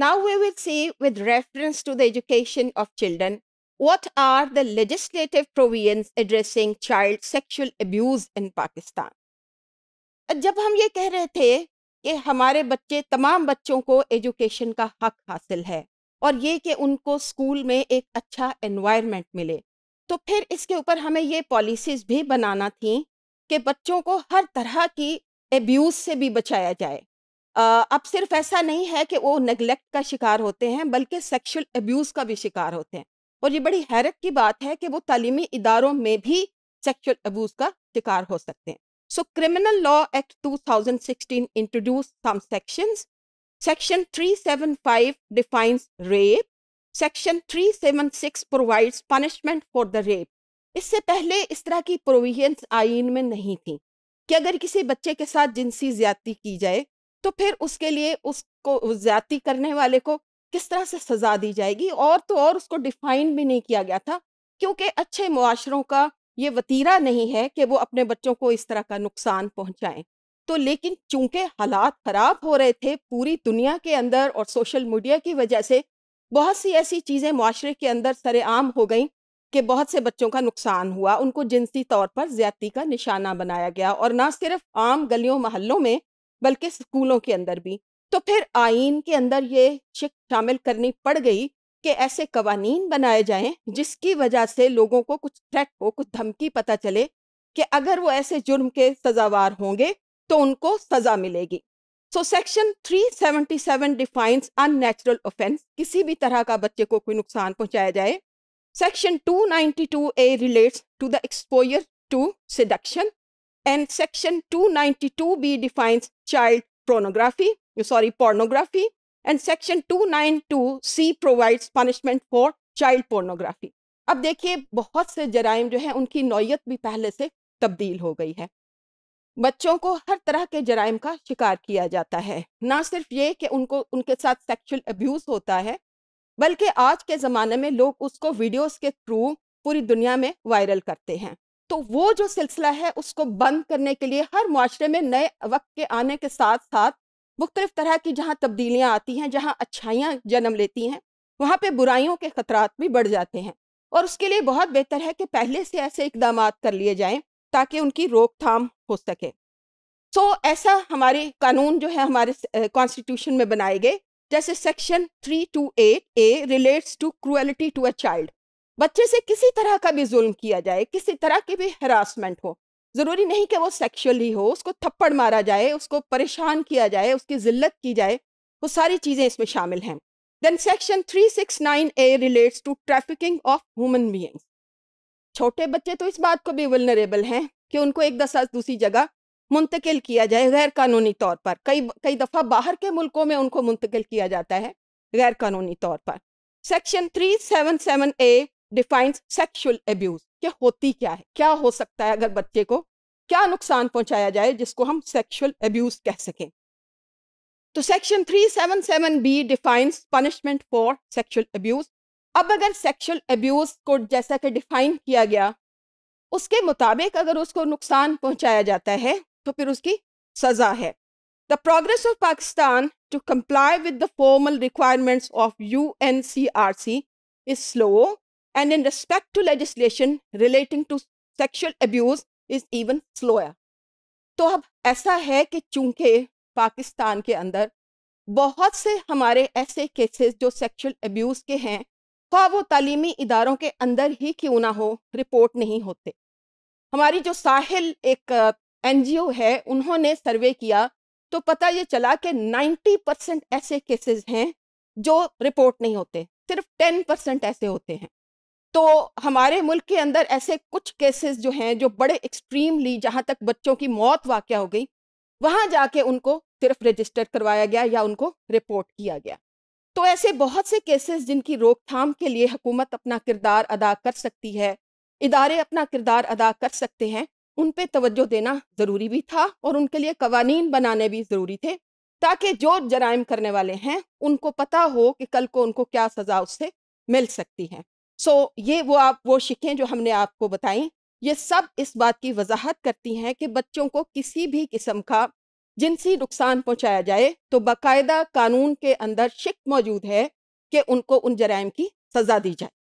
Now we will see with reference to the education of children, what are the legislative provisions addressing child sexual abuse in Pakistan जब हम ये कह रहे थे कि हमारे बच्चे तमाम बच्चों को एजुकेशन का हक हासिल है और ये कि उनको स्कूल में एक अच्छा एनवायरनमेंट मिले तो फिर इसके ऊपर हमें ये पॉलिसीज़ भी बनाना थी कि बच्चों को हर तरह की एब्यूज़ से भी बचाया जाए अब सिर्फ ऐसा नहीं है कि वो नेगलेक्ट का शिकार होते हैं बल्कि सेक्शुअल एब्यूज़ का भी शिकार होते हैं और ये बड़ी हैरत की बात है कि वो तालीमी इदारों में भी सेक्शुअल एब्यूज़ का शिकार हो सकते हैं so criminal law act 2016 introduce some sections section 375 defines rape section 376 provides punishment for the rape इससे पहले इस तरह की प्रोविजंस आइन में नहीं थी कि अगर किसी बच्चे के साथ जिनसी ज्यादती की जाए तो फिर उसके लिए उसको ज्यादा करने वाले को किस तरह से सजा दी जाएगी और तो और उसको डिफाइन भी नहीं किया गया था क्योंकि अच्छे मुआशरों का ये वतीरा नहीं है कि वो अपने बच्चों को इस तरह का नुकसान पहुंचाएं तो लेकिन चूंकि हालात खराब हो रहे थे पूरी दुनिया के अंदर और सोशल मीडिया की वजह से बहुत सी ऐसी चीज़ें माशरे के अंदर सरेआम हो गई कि बहुत से बच्चों का नुकसान हुआ उनको जिनसी तौर पर ज़्यादा का निशाना बनाया गया और ना सिर्फ आम गलियों महल्लों में बल्कि स्कूलों के अंदर भी तो फिर आइन के अंदर ये शिक शामिल करनी पड़ गई कि ऐसे कवानी बनाए जाएं जिसकी वजह से लोगों को कुछ थ्रेट हो कुछ धमकी पता चले कि अगर वो ऐसे जुर्म के सजावार होंगे तो उनको सजा मिलेगी so section 377 defines unnatural offence किसी भी तरह का बच्चे को कोई नुकसान पहुंचाया जाए section 292 A relates to the exposure to seduction And section 292B defines child pornography, eh, sorry, pornography. And section 292C provides punishment for child pornography अब देखिए बहुत से जराइम जो है उनकी नौीयत भी पहले से तब्दील हो गई है बच्चों को हर तरह के जराइम का शिकार किया जाता है ना सिर्फ ये कि उनको उनके साथ सेक्सुअल अब्यूज़ होता है बल्कि आज के ज़माने में लोग उसको वीडियोस के थ्रू पूरी दुनिया में वायरल करते हैं तो वो जो सिलसिला है उसको बंद करने के लिए हर माशरे में नए वक्त के आने के साथ साथ मुख्तलिफ तरह की जहाँ तब्दीलियाँ आती हैं जहाँ अच्छाइयाँ जन्म लेती हैं वहाँ पर बुराइयों के ख़तरात भी बढ़ जाते हैं और उसके लिए बहुत बेहतर है कि पहले से ऐसे इकदाम कर लिए जाएँ ताकि उनकी रोकथाम हो सके सो so, ऐसा हमारे कानून जो है हमारे कॉन्स्टिट्यूशन में बनाए गए जैसे section three two eight A relates to cruelty to a child बच्चे से किसी तरह का भी जुल्म किया जाए किसी तरह की भी हरासमेंट हो ज़रूरी नहीं कि वो सेक्शुअली हो उसको थप्पड़ मारा जाए उसको परेशान किया जाए उसकी जिल्लत की जाए वो सारी चीज़ें इसमें शामिल हैं then section 369 A relates to trafficking of human beings छोटे बच्चे तो इस बात को भी वलनरेबल हैं कि उनको एक दसा दूसरी जगह मुंतकिल किया जाए गैर कानूनी तौर पर कई कई दफ़ा बाहर के मुल्कों में उनको मुंतकिल किया जाता है गैर कानूनी तौर पर section 377 A defines sexual abuse के होती क्या है क्या हो सकता है अगर बच्चे को क्या नुकसान पहुंचाया जाए जिसको हम सेक्सुअल एब्यूज कह सकें तो section 377 B defines punishment for sexual abuse अब अगर सेक्सुअल एब्यूज को जैसा कि डिफाइन किया गया उसके मुताबिक अगर उसको नुकसान पहुंचाया जाता है तो फिर उसकी सज़ा है the progress of Pakistan to comply with the formal requirements of U N C R C is slow and in respect to legislation relating to sexual abuse is even slower. तो अब ऐसा है कि चूंकि पाकिस्तान के अंदर बहुत से हमारे ऐसे केसेस जो सेक्शुअल अब्यूज़ के हैं खा वो तलीमी इदारों के अंदर ही क्यों ना हो रिपोर्ट नहीं होते हमारी जो साहिल एक एन जी ओ है उन्होंने सर्वे किया तो पता ये चला कि नाइन्टी परसेंट ऐसे केसेज हैं जो रिपोर्ट नहीं होते सिर्फ टेन परसेंट ऐसे होते हैं तो हमारे मुल्क के अंदर ऐसे कुछ केसेस जो हैं जो बड़े एक्सट्रीमली जहाँ तक बच्चों की मौत वाक़ हो गई वहाँ जाके उनको सिर्फ रजिस्टर करवाया गया या उनको रिपोर्ट किया गया तो ऐसे बहुत से केसेस जिनकी रोकथाम के लिए हुकूमत अपना किरदार अदा कर सकती है इदारे अपना किरदार अदा कर सकते हैं उन पे तवज्जो देना ज़रूरी भी था और उनके लिए कवानीन बनाने भी ज़रूरी थे ताकि जो जराइम करने वाले हैं उनको पता हो कि कल को उनको क्या सज़ा उससे मिल सकती है सो so, ये वो आप वो शिक्षें जो हमने आपको बताई ये सब इस बात की वजाहत करती हैं कि बच्चों को किसी भी किस्म का जिनसी नुकसान पहुंचाया जाए तो बाकायदा कानून के अंदर शिक मौजूद है कि उनको उन जराइम की सज़ा दी जाए